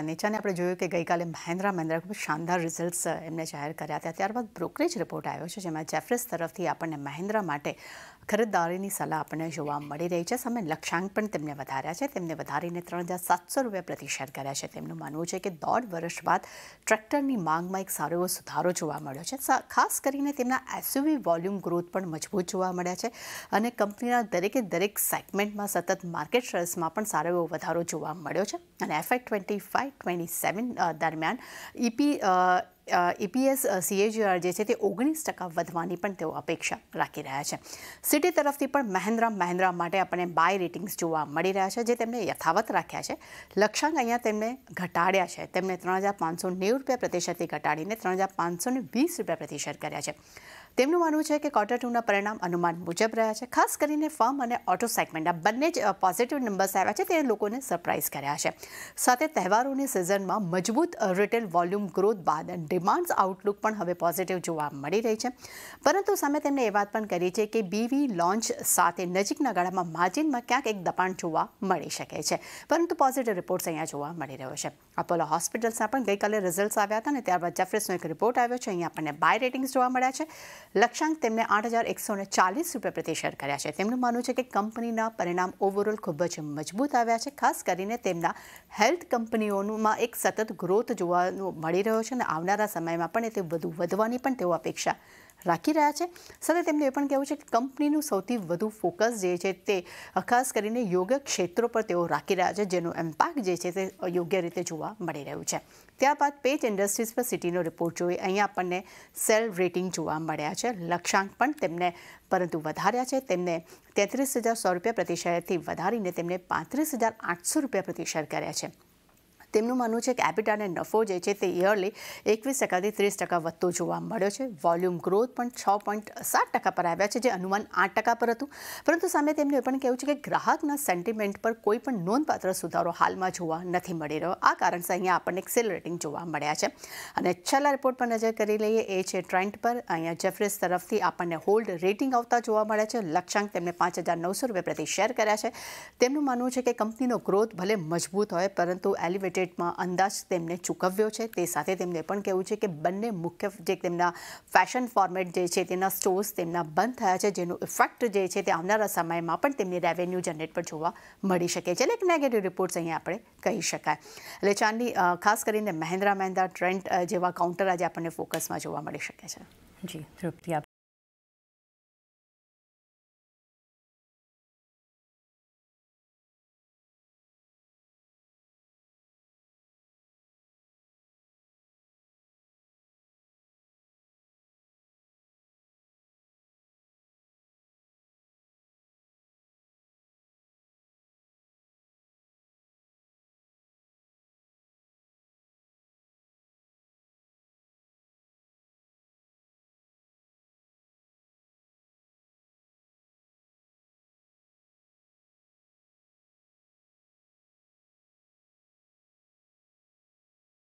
અને ચાને આપણે જોયું કે ગઈકાલે મહિન્દ્રા મહિન્દ્રા ખૂબ શાનદાર રિઝલ્ટસ એમને જાહેર કર્યા હતા ત્યારબાદ બ્રોકરેજ રિપોર્ટ આવ્યો છે જેમાં જેફ્રિસ તરફથી આપણે મહિન્દ્રા માટે ખરીદદારીની સલાહ આપણે જોવા મળી રહી છે સમય લક્ષ્યાંક પણ તેમણે વધાર્યા છે તેમણે વધારીને ₹3700 પ્રતિ શેર કર્યા છે તેમનું માનવું છે કે 1 વર્ષ બાદ ટ્રેક્ટરની માંગમાં એક સારું સુધારો જોવા મળ્યો છે ખાસ કરીને તેમનું SUV વોલ્યુમ growth પણ મજબૂત જોવા મળ્યા છે અને કંપનીના દરેક દરેક સેગમેન્ટમાં સતત માર્કેટ શેરસમાં પણ સારું વધારો જોવા મળ્યો છે અને F20 clany 7 darman ep eps caagr જે છે તે 19% વધવાની પણ તેઓ અપેક્ષા રાખી રહ્યા છે સિટી તરફથી પણ મહિન્દ્રા મહિન્દ્રા માટે આપણે બાય રેટિંગ્સ જોવા મળી રહ્યા છે જે તેમણે યથાવત રાખ્યા છે લક્ષ્યાંક અહીંયા તેમણે ઘટાડ્યા છે તેમણે ₹3590 પ્રતિ શેરથી ઘટાડીને ₹3520 પ્રતિ શેર કર્યા છે તેમનું માનવું છે કે ક્વાર્ટર ટુના પરિણામ અનુમાન મુજબ રહ્યા છે ખાસ કરીને ફર્મ અને ઓટો સેગમેન્ટ આ બંને જ પોઝિટિવ નંબર્સ આવ્યા છે તે લોકોને સરપ્રાઇઝ કર્યા છે સાથે તહેવારોની સિઝનમાં મજબૂત રિટેલ વોલ્યુમ ગ્રોથ બાદ ડિમાન્ડ આઉટલુક પણ હવે પોઝિટિવ જોવા મળી રહી છે પરંતુ સામે તેમણે એ વાત પણ કરી છે કે બીવી લોન્ચ સાથે નજીકના ગાળામાં માર્જિનમાં ક્યાંક એક દબાણ જોવા મળી શકે છે પરંતુ પોઝિટિવ રિપોર્ટ્સ અહીંયા જોવા મળી રહ્યો છે અપોલો હોસ્પિટલ્સના પણ ગઈકાલે રિઝલ્ટ્સ આવ્યા હતા અને ત્યારબાદ જેફ્રિસનો એક રિપોર્ટ આવ્યો છે અહીંયા આપણને બાય રેટિંગ્સ જોવા મળ્યા છે લક્ષ્યાંક તેમણે આઠ હજાર એકસો ને ચાલીસ રૂપિયા પ્રતિ શેર કર્યા છે તેમનું માનવું છે કે કંપનીના પરિણામ ઓવરઓલ ખૂબ જ મજબૂત આવ્યા છે ખાસ કરીને તેમના હેલ્થ કંપનીઓનુંમાં એક સતત ગ્રોથ જોવાનું મળી રહ્યો છે અને આવનારા સમયમાં પણ તે વધુ વધવાની પણ તેઓ અપેક્ષા રાખી રહ્યા છે સદ તે તમને પણ કહેવું છે કે કંપનીનો સૌથી વધુ ફોકસ જે છે તે ખાસ કરીને યોગ્ય ક્ષેત્રો પર તેઓ રાખી રહ્યા છે જેનો ઇમ્પેક્ટ જે છે તે યોગ્ય રીતે જોવા મળી રહ્યો છે તેવા પાછત પેજ ઇન્ડસ્ટ્રીઝ પર સિટીનો રિપોર્ટ જો એ અહીં આપણે સેલ રેટિંગ જોવા મળ્યા છે લક્ષ્યાંક પણ તેમણે પરંતુ વધાર્યા છે તેમણે ₹33100 પ્રતિ શેર થી વધારીને તેમણે ₹35800 પ્રતિ શેર કર્યા છે તેમનું મનો છે કે એપિટાને નફો જે છે તે યરલી 21% થી 30% વધતો જોવા મળ્યો છે વોલ્યુમ growth પણ 6.7% પર આવ્યો છે જે અનુમાન 8% પર હતું પરંતુ સામે તેમણે પણ કહ્યું છે કે ગ્રાહકના સેન્ટિમેન્ટ પર કોઈ પણ નોંધપાત્ર સુધારો હાલમાં જોવા નથી મળે રહ્યો આ કારણસ અહીંયા આપણે એક્સિલરેટિંગ જોવા મળ્યા છે અને છેલ્લે રિપોર્ટ પર નજર કરી લઈએ એ છે ટ્રેન્ટ પર અહીંયા જેફ્રિસ તરફથી આપણને હોલ્ડ રેટિંગ આવતા જોવા મળ્યા છે લક્ષ્યાંક તેમણે 5900 રૂપિયા પ્રતિ શેર કર્યા છે તેમનું મનો છે કે કંપનીનો growth ભલે મજબૂત હોય પરંતુ એલિવેટ માં અંદાજ તેમણે ચૂકવ્યો છે તે સાથે તેમણે પણ કહ્યું છે કે બને મુખ્ય જે તેમના ફેશન ફોર્મેટ જે છે તેના સ્ટોર્સ તેમના બંધ થયા છે જેનો ઇફેક્ટ જે છે તે આવનારા સમયમાં પણ તેમની રેવન્યુ જનરેટ પર જોવા મળી શકે છે એટલે કે નેગેટિવ રિપોર્ટ્સ અહીં આપણે કહી શકાએ એટલે ચાંદની ખાસ કરીને મહિન્દ્રા મેંદા ટ્રેન્ડ જેવા કાઉન્ટર આજે આપણે ફોકસમાં જોવા મળી શકે છે જી કૃત્ય